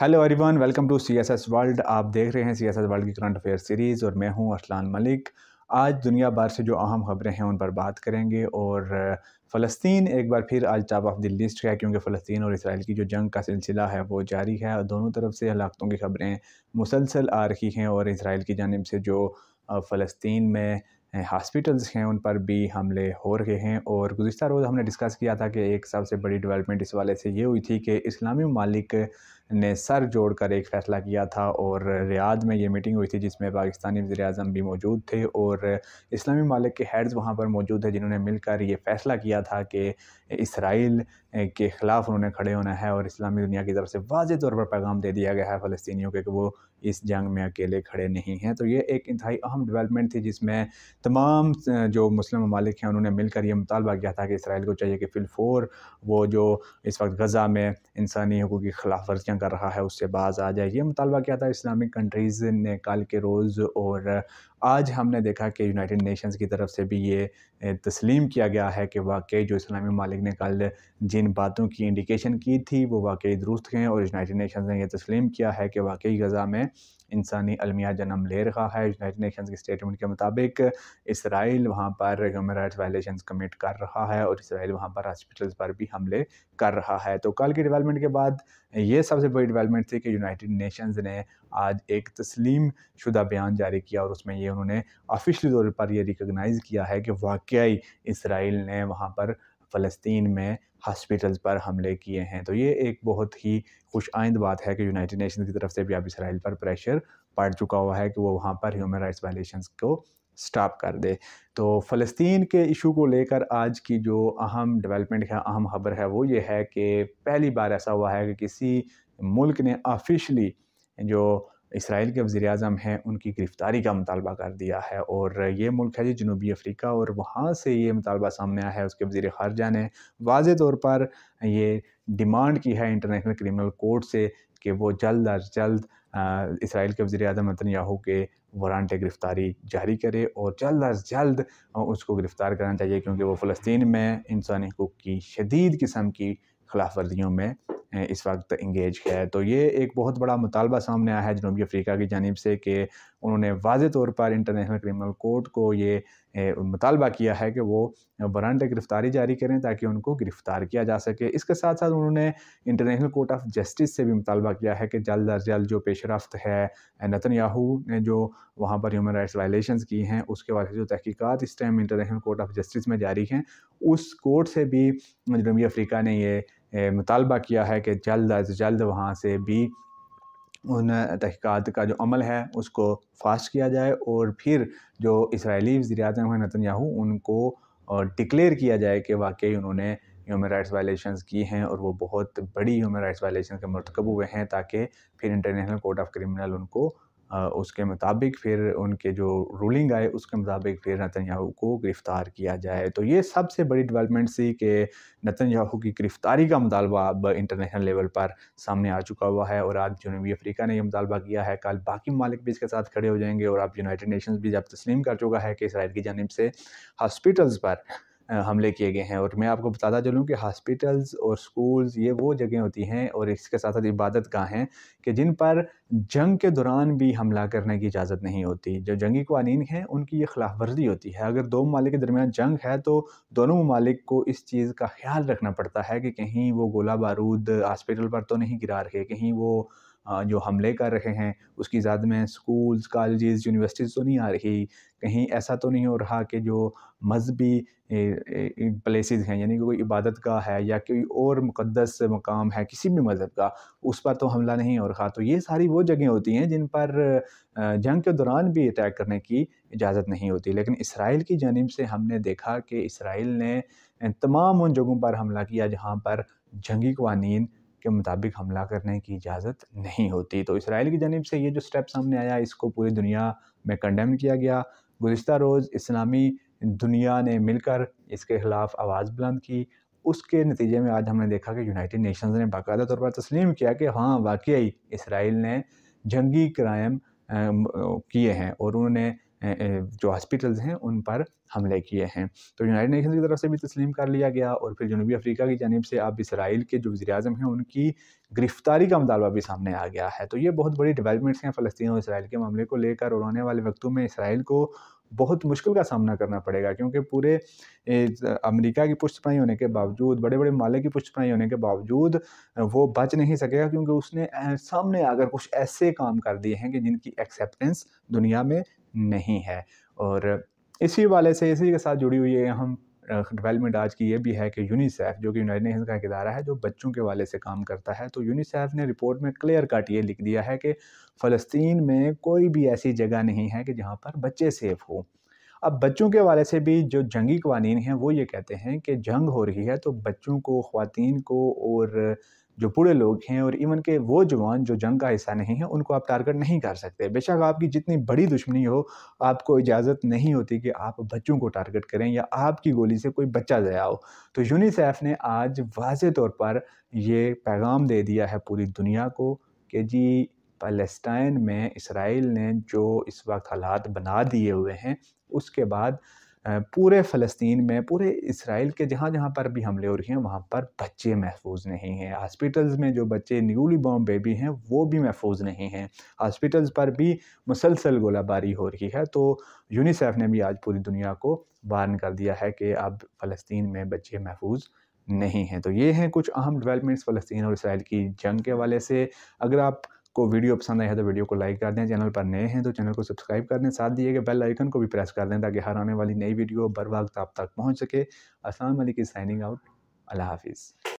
hello everyone welcome to C S S world आप देख रहे हैं सी एस एस वर्ल्ड की करंट अफेयर सीरीज़ और मैं हूं अरसलान मलिक आज दुनिया भर से जो अहम खबरें हैं उन पर बात करेंगे और फ़लस्तीन एक बार फिर आज टॉप ऑफ द लिस्ट है क्योंकि फ़लस्तीन और इसराइल की जो जंग का सिलसिला है वो जारी है और दोनों तरफ से हलाकतों की खबरें मुसलसल आ रही हैं और इसराइल की जानब से जो फ़लस्तीन में हॉस्पिटल्स हैं उन पर भी हमले हो रहे हैं और गुज्तर रोज़ हमने डिस्कस किया था कि एक सबसे बड़ी डेवलपमेंट इस वाले से ये हुई थी कि इस्लामी मालिक ने सर जोड़कर एक फ़ैसला किया था और रियाद में ये मीटिंग हुई थी जिसमें पाकिस्तानी वजी अजम भी मौजूद थे और इस्लामी मालिक के हेड्स वहाँ पर मौजूद थे जिन्होंने मिलकर ये फ़ैसला किया था कि इसराइल के ख़िलाफ़ उन्होंने खड़े होना है और इस्लामी दुनिया की तरफ से वाज तौर पर पैगाम दे दिया गया है फ़लस्तियों के कि वो इस जंग में अकेले खड़े नहीं हैं तो ये एक इंतहाई अहम डेवलपमेंट थी जिसमें तमाम जो मुस्लिम ममालिक हैं उन्होंने मिलकर ये मुतालबा किया था कि इसराइल को चाहिए कि फिलफोर वो जो इस वक्त गज़ा में इंसानी हकूक़ की खिलाफ वर्जियाँ कर रहा है उससे बाज़ आ जाए ये मुतालबा किया था इस्लामिक कंट्रीज़ ने कल के रोज़ और आज हमने देखा कि यूनाइटेड नेशंस की तरफ से भी ये तस्लीम किया गया है कि वाकई जो इस्लामी मालिक ने कल जिन बातों की इंडिकेशन की थी वो वाकई दुरुस्त हैं और यूनाइटेड नेशन ने यह तस्लीम किया है कि वाकई गज़ा में इंसानी अलमिया जन्म ले रहा है यूनाइटेड नेशन की स्टेटमेंट के मुताबिक इसराइल वहाँ पर ह्यूमन राइट्स वायलेशन कमिट कर रहा है और इसराइल वहाँ पर हॉस्पिटल्स पर भी हमले कर रहा है तो कल की डेवलपमेंट के बाद ये सबसे बड़ी डिवेलपमेंट थी कि यूनाइटेड नेशंस ने आज एक तस्लीम शुदा बयान जारी किया और उसमें ये उन्होंने ऑफिशली तौर पर यह रिकगनाइज़ किया है कि वाकई वाकई इसराइल ने वहाँ पर फ़लस्तीन में हॉस्पिटल्स पर हमले किए हैं तो ये एक बहुत ही खुश आइंद बात है कि यूनाइटेड नेशन की तरफ से भी अब इसराइल पर प्रेशर पड़ चुका हुआ है कि वो वहाँ पर ह्यूमन राइट्स वायलेशन को स्टॉप कर दे तो फ़लस्तीन के इशू को लेकर आज की जो अहम डेवलपमेंट है अहम खबर है वो ये है कि पहली बार ऐसा हुआ है कि किसी मुल्क ने ऑफिशली जो इसराइल के वज़ी अजम हैं उनकी गिरफ़्तारी का मुतालबा कर दिया है और ये मुल्क है जी जनूबी अफ्रीका और वहाँ से ये मुतालबा सामने आया है उसके वज़ी ख़ारजा ने वाज तौर पर ये डिमांड की है इंटरनेशनल क्रिमिनल कोर्ट से कि वो जल्द अज जल्द इसराइल के वज़ी अजम याहू के वारंट गिरफ़्तारी जारी करे और जल्द अज जल्द उसको गिरफ़्तार करना चाहिए क्योंकि वो फ़लस्तीन में इंसानी हकूक़ की शदीद किस्म की खिलाफ वर्जियों में इस वक्त इंगेज है तो ये एक बहुत बड़ा मुतालबा सामने आया है जनूबी अफ्रीका की जानब से कि उन्होंने वाज तौर पर इंटरनेशनल क्रिमिनल कोर्ट को ये मुतालबा किया है कि वो वारंट गिरफ़्तारी जारी करें ताकि उनको गिरफ़्तार किया जा सके इसके साथ साथ उन्होंने इंटरनेशनल कोर्ट ऑफ जस्टिस से भी मुतालबा किया है कि जल्द अज जल्द जो पेश रफ्त है नतन याहू ने जो वहाँ पर ह्यूमन राइट्स वायलेशन की हैं उसके बाद जो तहकीक़ात इस time international court of justice में जारी हैं उस कोर्ट से भी जनूबी अफ्रीका ने ये मुतालबा किया है कि जल्द अज जल्द वहाँ से भी उन तहक़ात का जो अमल है उसको फास्ट किया जाए और फिर जो इसराइली वजी अजम नतन याहू उनको डिक्लेयर किया जाए कि वाकई उन्होंने ह्यूमन राइट्स वायलेशन की हैं और वो बहुत बड़ी ह्यूमन राइट्स वायलेशन के मरतकब हुए हैं ताकि फिर इंटरनेशनल कोर्ट ऑफ क्रिमिनल उनको उसके मुताबिक फिर उनके जो रूलिंग आए उसके मुताबिक फिर नतनयाहू को गिरफ़्तार किया जाए तो ये सबसे बड़ी डेवलपमेंट थी कि नतनयाहू की गिरफ़्तारी का मुतालबा अब इंटरनेशनल लेवल पर सामने आ चुका हुआ है और आज जनूबी अफ्रीका ने यह मुतालबा किया है कल बाकी ममालिक भी इसके साथ खड़े हो जाएंगे और अब यूनाइटेड नेशन भी जब तस्लीम कर चुका है कि इसराइल की जानब से हॉस्पिटल्स पर हमले किए गए हैं और मैं आपको बताता चलूँ कि हॉस्पिटल्स और स्कूल्स ये वो जगह होती हैं और इसके साथ साथ इबादत गाहें कि जिन पर जंग के दौरान भी हमला करने की इजाज़त नहीं होती जो जंगी कवानीन हैं उनकी ये खिलाफ वर्जी होती है अगर दो ममालिक के दरमियान जंग है तो दोनों ममालिक को इस चीज़ का ख्याल रखना पड़ता है कि कहीं वो गोला बारूद हॉस्पिटल पर तो नहीं गिरा रहे कहीं वो जो हमले कर रहे हैं उसकी जद में स्कूल्स कॉलेजेस यूनिवर्सिटीज़ तो नहीं आ रही कहीं ऐसा तो नहीं हो रहा कि जो मजहबी प्लेसेस हैं यानी कि कोई इबादत का है या कोई और मुकदस मकाम है किसी भी मज़हब का उस पर तो हमला नहीं हो रहा तो ये सारी वो जगह होती हैं जिन पर जंग के दौरान भी अटैक करने की इजाज़त नहीं होती लेकिन इसराइल की जानब से हमने देखा कि इसराइल ने तमाम उन जगहों पर हमला किया जहाँ पर जंगी कवानीन के मुताबिक हमला करने की इजाज़त नहीं होती तो इसराइल की जानब से ये जो स्टेप सामने आया इसको पूरी दुनिया में कंडेम किया गया गुज्तर रोज़ इस्लामी दुनिया ने मिलकर इसके ख़िलाफ़ आवाज़ बुलंद की उसके नतीजे में आज हमने देखा कि यूनाइटेड नेशंस ने बाकायदा तौर पर तस्लीम किया कि हाँ वाकई इसराइल ने जंगी क्राइम किए हैं और उन्होंने जो हॉस्पिटल्स हैं उन पर हमले किए हैं तो यूनाइटेड नेशन की तरफ से भी तस्लीम कर लिया गया और फिर जनूबी अफ्रीका की जानब से अब इसराइल के जो वजी अजम हैं उनकी गिरफ्तारी का मुतालबा भी सामने आ गया है तो ये बहुत बड़ी डेवलपमेंट्स हैं फ़लस्तियों और इसराइल के मामले को लेकर और आने वाले वक्तों में इसराइल को बहुत मुश्किल का सामना करना पड़ेगा क्योंकि पूरे अमेरिका की पुष्टपनाई होने के बावजूद बड़े बड़े माले की पुष्टपनाई होने के बावजूद वो बच नहीं सकेगा क्योंकि उसने सामने आकर कुछ ऐसे काम कर दिए हैं कि जिनकी एक्सेप्टेंस दुनिया में नहीं है और इसी वाले से इसी के साथ जुड़ी हुई है हम डेवलपमेंट आज की ये भी है कि यूनिसेफ जो कि यूनाइटेड नेशन का इदारा है जो बच्चों के वाले से काम करता है तो यूनिसेफ ने रिपोर्ट में क्लियर कट ये लिख दिया है कि फ़लस्तीन में कोई भी ऐसी जगह नहीं है कि जहाँ पर बच्चे सेफ़ हों अब बच्चों के वाले से भी जो जंगी कवानीन हैं वो ये कहते हैं कि जंग हो रही है तो बच्चों को ख़वान को और जो बूढ़े लोग हैं और इवन के वो जवान जो जंग का हिस्सा नहीं है उनको आप टारगेट नहीं कर सकते बेशक आपकी जितनी बड़ी दुश्मनी हो आपको इजाज़त नहीं होती कि आप बच्चों को टारगेट करें या आपकी गोली से कोई बच्चा ज़या हो तो यूनिसेफ ने आज वाज तौर पर ये पैगाम दे दिया है पूरी दुनिया को कि जी पलस्टाइन में इसराइल ने जो इस वक्त हालात बना दिए हुए हैं उसके बाद पूरे फ़लस्तीन में पूरे इसराइल के जहाँ जहाँ पर भी हमले हो रहे हैं वहाँ पर बच्चे महफूज नहीं हैं हॉस्पिटल्स में जो बच्चे न्यूली बॉम बेबी हैं वो भी महफूज नहीं हैं हॉस्पिटल्स पर भी मुसलसल गोलाबारी हो रही है तो यूनिसेफ ने भी आज पूरी दुनिया को वार्न कर दिया है कि अब फ़लस्तीन में बच्चे महफूज नहीं हैं तो ये हैं कुछ अहम डेवलपमेंट्स फ़लस्तीन और इसराइल की जंग के हवाले से अगर आप को वीडियो पसंद आया है तो वीडियो को लाइक कर दें चैनल पर नए हैं तो चैनल को सब्सक्राइब कर दें साथ दिए गए बेल आइकन को भी प्रेस कर दें ताकि हर आने वाली नई वीडियो बर वक्त आप तक पहुँच सके असल की साइनिंग आउट अल्लाह हाफिज़